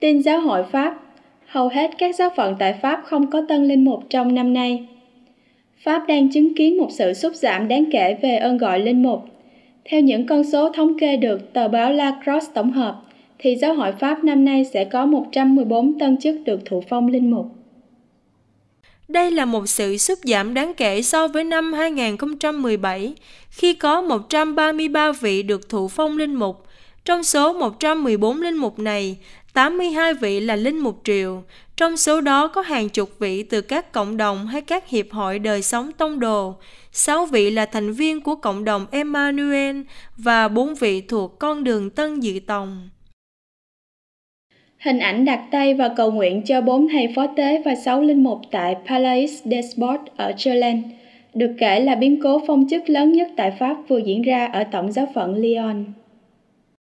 Tin giáo hội Pháp Hầu hết các giáo phận tại Pháp không có tân linh mục trong năm nay. Pháp đang chứng kiến một sự sút giảm đáng kể về ơn gọi linh mục. Theo những con số thống kê được tờ báo La Crosse tổng hợp, thì giáo hội Pháp năm nay sẽ có 114 tân chức được thụ phong linh mục. Đây là một sự sút giảm đáng kể so với năm 2017, khi có 133 vị được thụ phong linh mục, trong số 114 linh mục này, 82 vị là linh mục triệu, trong số đó có hàng chục vị từ các cộng đồng hay các hiệp hội đời sống tông đồ, 6 vị là thành viên của cộng đồng Emmanuel và 4 vị thuộc con đường Tân Dự Tòng. Hình ảnh đặt tay và cầu nguyện cho bốn thầy phó tế và 6 linh mục tại Palais des Sports ở Chelen, được kể là biến cố phong chức lớn nhất tại Pháp vừa diễn ra ở tổng giáo phận Lyon.